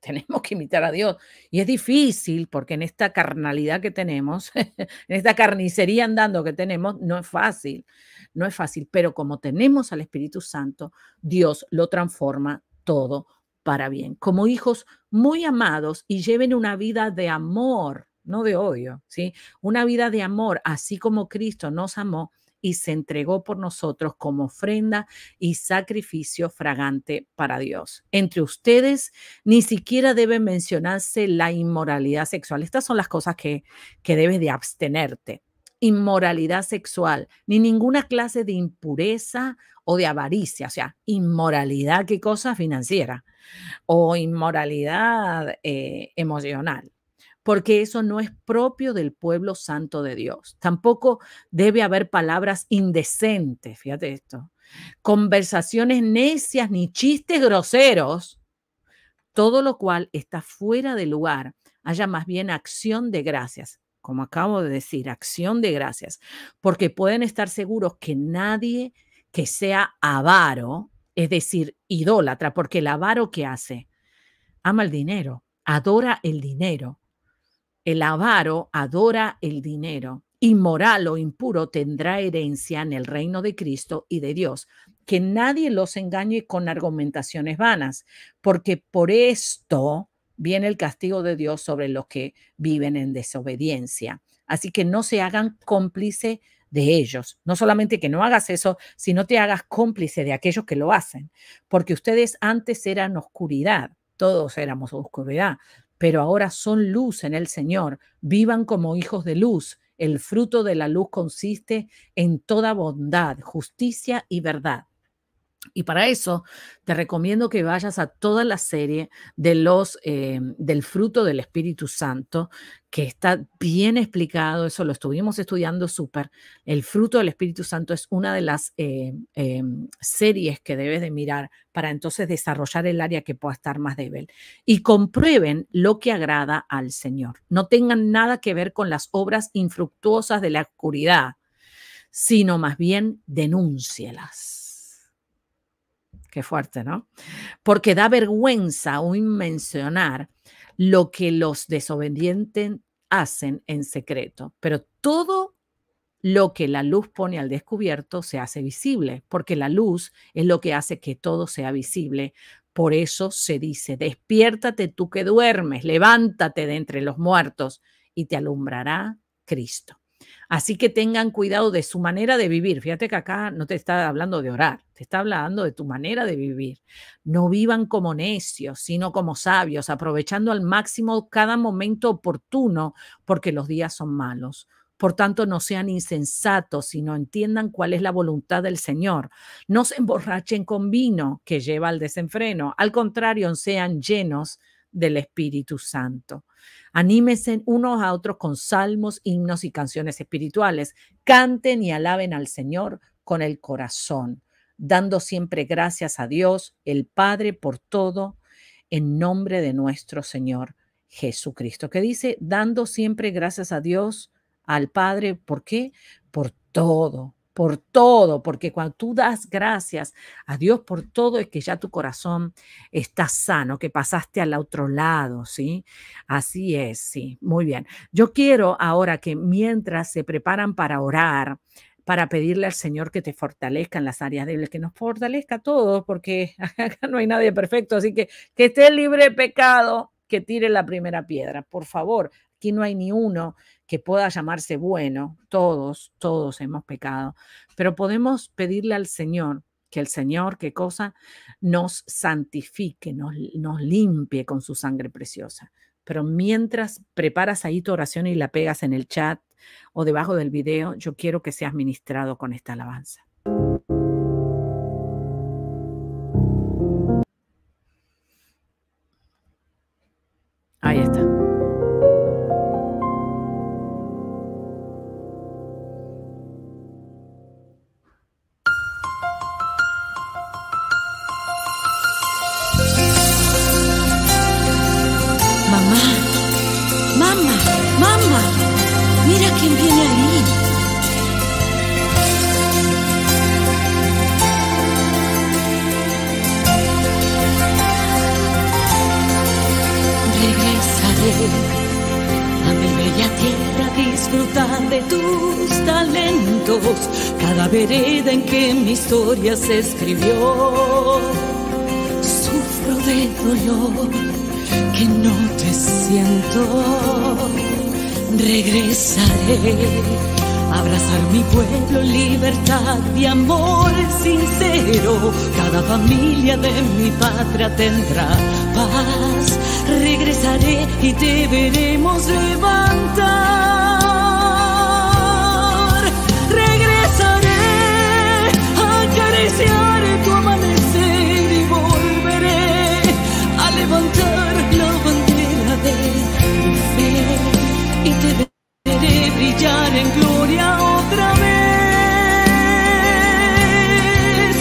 *laughs* tenemos que imitar a Dios. Y es difícil porque en esta carnalidad que tenemos, *laughs* en esta carnicería andando que tenemos, no es fácil, no es fácil. Pero como tenemos al Espíritu Santo, Dios lo transforma todo para bien. Como hijos muy amados y lleven una vida de amor, no de odio, ¿sí? Una vida de amor, así como Cristo nos amó, y se entregó por nosotros como ofrenda y sacrificio fragante para Dios. Entre ustedes ni siquiera debe mencionarse la inmoralidad sexual. Estas son las cosas que, que debes de abstenerte inmoralidad sexual, ni ninguna clase de impureza o de avaricia, o sea, inmoralidad, qué cosa financiera, o inmoralidad eh, emocional, porque eso no es propio del pueblo santo de Dios. Tampoco debe haber palabras indecentes, fíjate esto, conversaciones necias ni chistes groseros, todo lo cual está fuera de lugar. Haya más bien acción de gracias, como acabo de decir, acción de gracias, porque pueden estar seguros que nadie que sea avaro, es decir, idólatra, porque el avaro que hace, ama el dinero, adora el dinero, el avaro adora el dinero, inmoral o impuro tendrá herencia en el reino de Cristo y de Dios. Que nadie los engañe con argumentaciones vanas, porque por esto viene el castigo de Dios sobre los que viven en desobediencia. Así que no se hagan cómplice de ellos. No solamente que no hagas eso, sino te hagas cómplice de aquellos que lo hacen, porque ustedes antes eran oscuridad, todos éramos oscuridad, pero ahora son luz en el Señor. Vivan como hijos de luz. El fruto de la luz consiste en toda bondad, justicia y verdad y para eso te recomiendo que vayas a toda la serie de los eh, del fruto del Espíritu Santo, que está bien explicado. Eso lo estuvimos estudiando súper. El fruto del Espíritu Santo es una de las eh, eh, series que debes de mirar para entonces desarrollar el área que pueda estar más débil. Y comprueben lo que agrada al Señor. No tengan nada que ver con las obras infructuosas de la oscuridad, sino más bien denúncielas Qué fuerte, ¿no? Porque da vergüenza aún mencionar lo que los desobedientes hacen en secreto, pero todo lo que la luz pone al descubierto se hace visible, porque la luz es lo que hace que todo sea visible. Por eso se dice, despiértate tú que duermes, levántate de entre los muertos y te alumbrará Cristo. Así que tengan cuidado de su manera de vivir. Fíjate que acá no te está hablando de orar, te está hablando de tu manera de vivir. No vivan como necios, sino como sabios, aprovechando al máximo cada momento oportuno, porque los días son malos. Por tanto, no sean insensatos, sino entiendan cuál es la voluntad del Señor. No se emborrachen con vino que lleva al desenfreno. Al contrario, sean llenos del Espíritu Santo. Anímese unos a otros con salmos, himnos y canciones espirituales. Canten y alaben al Señor con el corazón, dando siempre gracias a Dios, el Padre, por todo, en nombre de nuestro Señor Jesucristo. Que dice, dando siempre gracias a Dios, al Padre, ¿por qué? Por todo por todo, porque cuando tú das gracias a Dios por todo es que ya tu corazón está sano, que pasaste al otro lado, ¿sí? Así es, sí, muy bien. Yo quiero ahora que mientras se preparan para orar, para pedirle al Señor que te fortalezca en las áreas débiles, que nos fortalezca a todos, porque *laughs* acá no hay nadie perfecto, así que que esté libre de pecado, que tire la primera piedra, por favor, aquí no hay ni uno que pueda llamarse bueno, todos, todos hemos pecado, pero podemos pedirle al Señor que el Señor, qué cosa, nos santifique, nos, nos, limpie con su sangre preciosa. Pero mientras preparas ahí tu oración y la pegas en el chat o debajo del video, yo quiero que seas ministrado con esta alabanza. Ahí está. cada vereda en que mi historia se escribió. Sufro de dolor que no te siento. Regresaré a abrazar mi pueblo, libertad y amor sincero. Cada familia de mi patria tendrá paz. Regresaré y te veremos levantar. en gloria otra vez.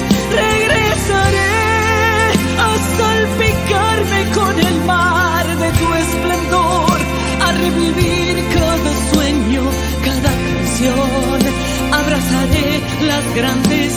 Regresaré a salpicarme con el mar de tu esplendor, a revivir cada sueño, cada canción. Abrazaré las grandes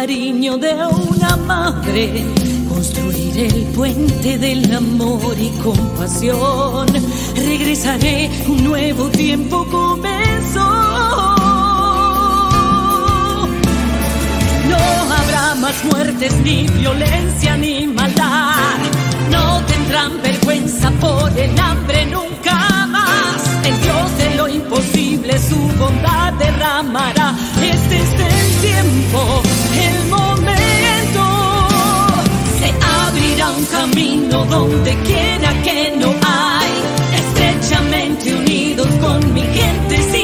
cariño de una madre, construiré el puente del amor y compasión. Regresaré, un nuevo tiempo comenzó. No habrá más muertes, ni violencia, ni maldad. No tendrán vergüenza por el hambre nunca más. El Dios de lo imposible su bondad derramará. Este es el tiempo el momento. Se abrirá un camino donde quiera que no hay, estrechamente unidos con mi gente.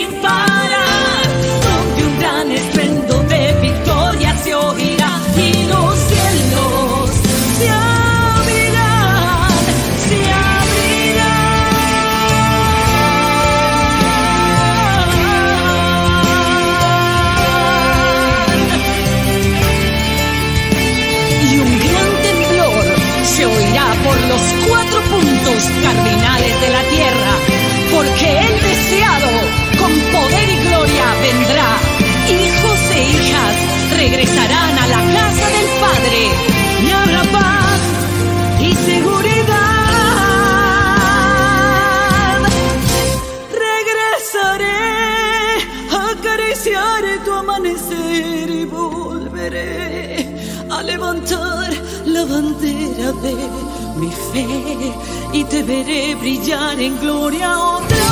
mi fe y te veré brillar en gloria otra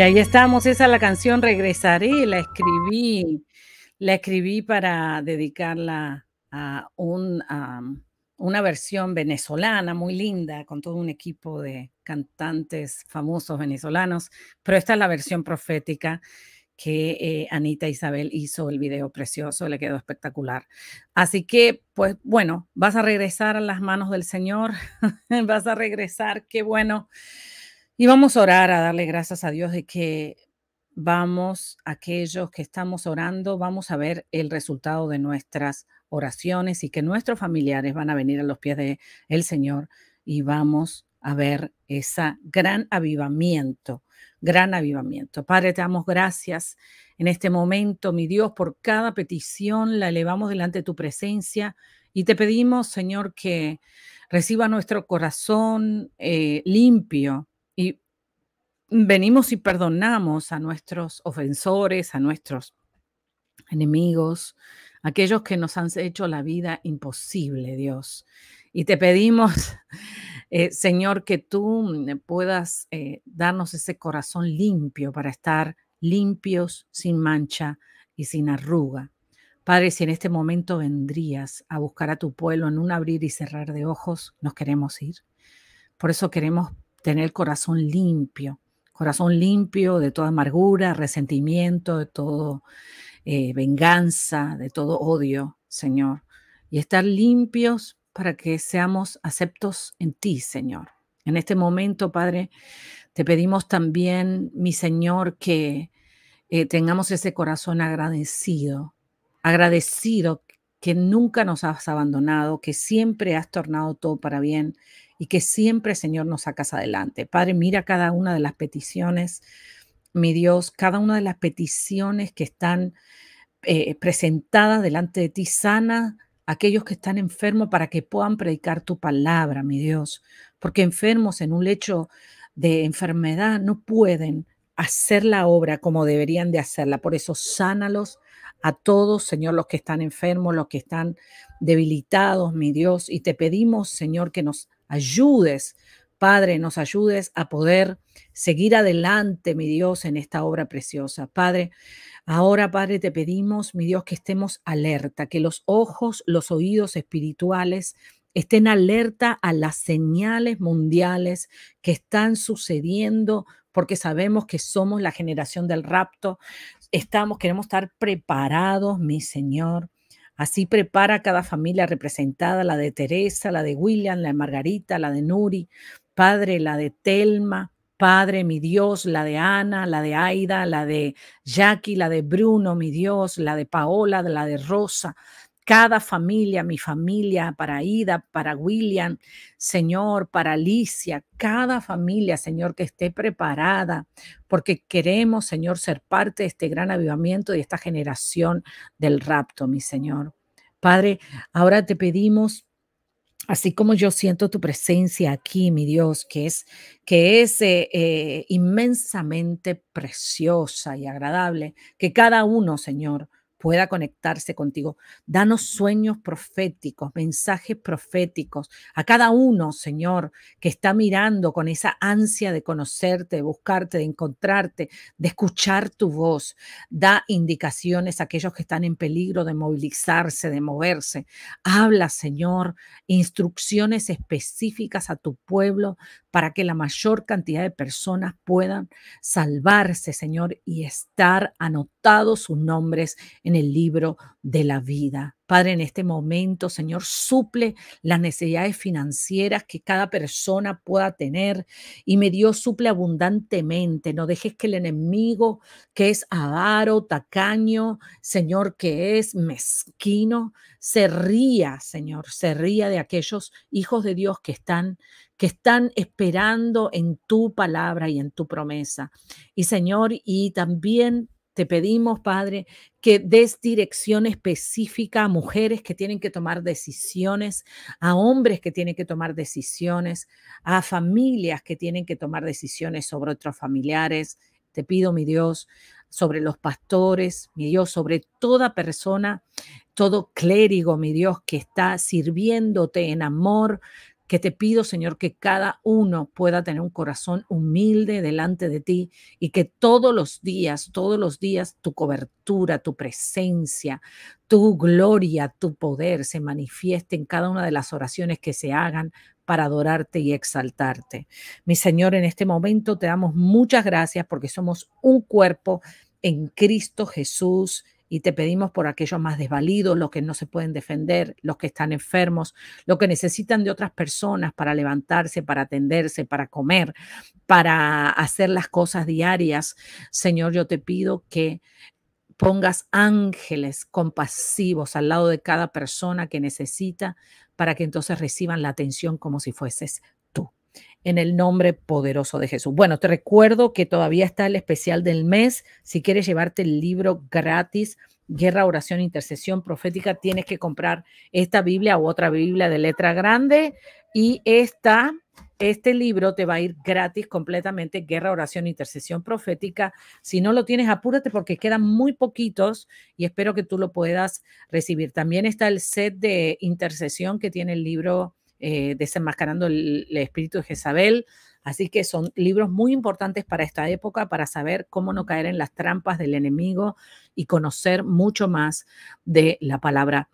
Y ahí estamos, esa la canción Regresaré, la escribí, la escribí para dedicarla a, un, una versión venezolana muy linda con todo un equipo de cantantes famosos venezolanos, pero esta es la versión profética que eh, Anita Isabel hizo el video precioso, le quedó espectacular. Así que, pues bueno, vas a regresar a las manos del Señor, *laughs* vas a regresar, qué bueno. Y vamos a orar a darle gracias a Dios de que vamos, aquellos que estamos orando, vamos a ver el resultado de nuestras oraciones y que nuestros familiares van a venir a los pies del el Señor y vamos a ver ese gran avivamiento, gran avivamiento. Padre, te damos gracias en este momento, mi Dios, por cada petición, la elevamos delante de tu presencia y te pedimos, Señor, que reciba nuestro corazón eh, limpio, y venimos y perdonamos a nuestros ofensores, a nuestros enemigos, aquellos que nos han hecho la vida imposible, Dios. Y te pedimos, *laughs* eh, Señor, que tú mm, puedas eh, darnos ese corazón limpio para estar limpios, sin mancha y sin arruga. Padre, si en este momento vendrías a buscar a tu pueblo en un abrir y cerrar de ojos, nos queremos ir. Por eso queremos tener corazón limpio, corazón limpio de toda amargura, resentimiento, de todo eh, venganza, de todo odio, Señor, y estar limpios para que seamos aceptos en ti, Señor. En este momento, Padre, te pedimos también, mi Señor, que eh, tengamos ese corazón agradecido, agradecido que nunca nos has abandonado, que siempre has tornado todo para bien y que siempre, Señor, nos sacas adelante. Padre, mira cada una de las peticiones, mi Dios, cada una de las peticiones que están eh, presentadas delante de ti, sana aquellos que están enfermos para que puedan predicar tu palabra, mi Dios, porque enfermos en un lecho de enfermedad no pueden hacer la obra como deberían de hacerla. Por eso, sánalos a todos, Señor, los que están enfermos, los que están debilitados, mi Dios, y te pedimos, Señor, que nos ayudes, Padre, nos ayudes a poder seguir adelante, mi Dios, en esta obra preciosa. Padre, ahora, Padre, te pedimos, mi Dios, que estemos alerta, que los ojos, los oídos espirituales estén alerta a las señales mundiales que están sucediendo, porque sabemos que somos la generación del rapto. Estamos, queremos estar preparados, mi Señor. Así prepara cada familia representada, la de Teresa, la de William, la de Margarita, la de Nuri, Padre, la de Telma, Padre, mi Dios, la de Ana, la de Aida, la de Jackie, la de Bruno, mi Dios, la de Paola, la de Rosa, cada familia, mi familia, para Ida, para William, Señor, para Alicia, cada familia, Señor, que esté preparada, porque queremos, Señor, ser parte de este gran avivamiento y esta generación del rapto, mi Señor. Padre, ahora te pedimos así como yo siento tu presencia aquí, mi Dios, que es, que es eh, eh, inmensamente preciosa y agradable, que cada uno, Señor, pueda conectarse contigo. Danos sueños proféticos, mensajes proféticos a cada uno, Señor, que está mirando con esa ansia de conocerte, de buscarte, de encontrarte, de escuchar tu voz. Da indicaciones a aquellos que están en peligro de movilizarse, de moverse. Habla, Señor, instrucciones específicas a tu pueblo para que la mayor cantidad de personas puedan salvarse, Señor, y estar anotados sus nombres en en el libro de la vida. Padre, en este momento, Señor, suple las necesidades financieras que cada persona pueda tener y me Dios suple abundantemente. No dejes que el enemigo, que es avaro, tacaño, Señor, que es mezquino, se ría, Señor, se ría de aquellos hijos de Dios que están que están esperando en tu palabra y en tu promesa. Y Señor, y también te pedimos, Padre, que des dirección específica a mujeres que tienen que tomar decisiones, a hombres que tienen que tomar decisiones, a familias que tienen que tomar decisiones sobre otros familiares. Te pido, mi Dios, sobre los pastores, mi Dios, sobre toda persona, todo clérigo, mi Dios, que está sirviéndote en amor, que te pido, Señor, que cada uno pueda tener un corazón humilde delante de ti y que todos los días, todos los días, tu cobertura, tu presencia, tu gloria, tu poder se manifieste en cada una de las oraciones que se hagan para adorarte y exaltarte. Mi Señor, en este momento te damos muchas gracias porque somos un cuerpo en Cristo Jesús y te pedimos por aquellos más desvalidos, los que no se pueden defender, los que están enfermos, los que necesitan de otras personas para levantarse, para atenderse, para comer, para hacer las cosas diarias. Señor, yo te pido que pongas ángeles compasivos al lado de cada persona que necesita para que entonces reciban la atención como si fueses en el nombre poderoso de Jesús. Bueno, te recuerdo que todavía está el especial del mes. Si quieres llevarte el libro gratis, Guerra, Oración, Intercesión Profética, tienes que comprar esta Biblia u otra Biblia de letra grande y esta este libro te va a ir gratis completamente, Guerra, Oración, Intercesión Profética. Si no lo tienes, apúrate porque quedan muy poquitos y espero que tú lo puedas recibir. También está el set de intercesión que tiene el libro eh, desenmascarando el, el, espíritu de Jezabel. Así que son libros muy importantes para esta época, para saber cómo no caer en las trampas del enemigo y conocer mucho más de la palabra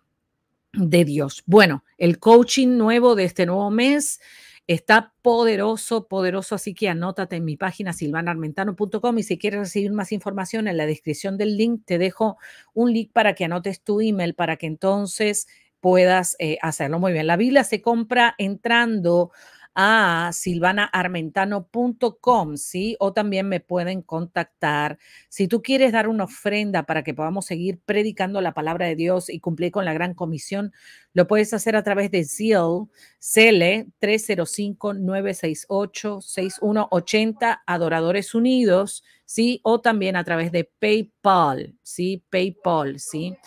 de Dios. Bueno, el coaching nuevo de este nuevo mes está poderoso, poderoso, así que anótate en mi página silvanarmentano.com y si quieres recibir más información en la descripción del link, te dejo un link para que anotes tu email, para que entonces puedas eh, hacerlo muy bien. La Biblia se compra entrando a silvanaarmentano.com, ¿sí? O también me pueden contactar. Si tú quieres dar una ofrenda para que podamos seguir predicando la palabra de Dios y cumplir con la gran comisión, lo puedes hacer a través de Zill, CL 305-968-6180, Adoradores Unidos, ¿sí? O también a través de PayPal, ¿sí? PayPal, ¿sí?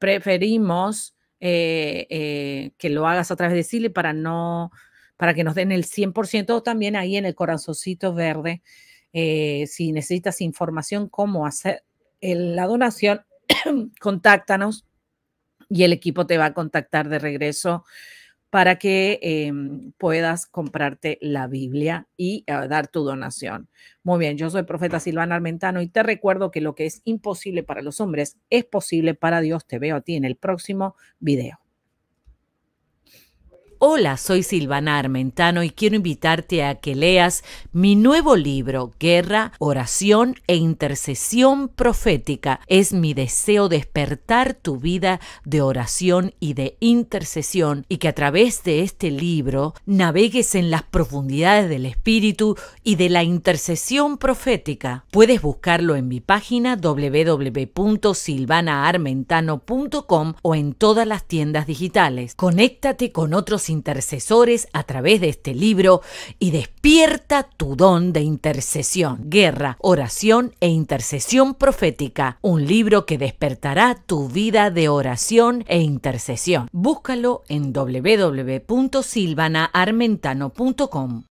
Preferimos eh, eh, que lo hagas a través de Sili para no para que nos den el 100% también ahí en el corazoncito verde. Eh, si necesitas información cómo hacer la donación, *clears throat* contáctanos y el equipo te va a contactar de regreso para que em, puedas comprarte la Biblia y eh, dar tu donación. Muy bien, yo soy profeta Silvana Armentano y te recuerdo que lo que es imposible para los hombres es posible para Dios. Te veo a ti en el próximo video. Hola, soy Silvana Armentano y quiero invitarte a que leas mi nuevo libro, Guerra, Oración e Intercesión Profética. Es mi deseo despertar tu vida de oración y de intercesión y que a través de este libro navegues en las profundidades del Espíritu y de la intercesión profética. Puedes buscarlo en mi página www.silvanaarmentano.com o en todas las tiendas digitales. Conéctate con otros intercesores a través de este libro y despierta tu don de intercesión, guerra, oración e intercesión profética, un libro que despertará tu vida de oración e intercesión. Búscalo en www.silvanaarmentano.com.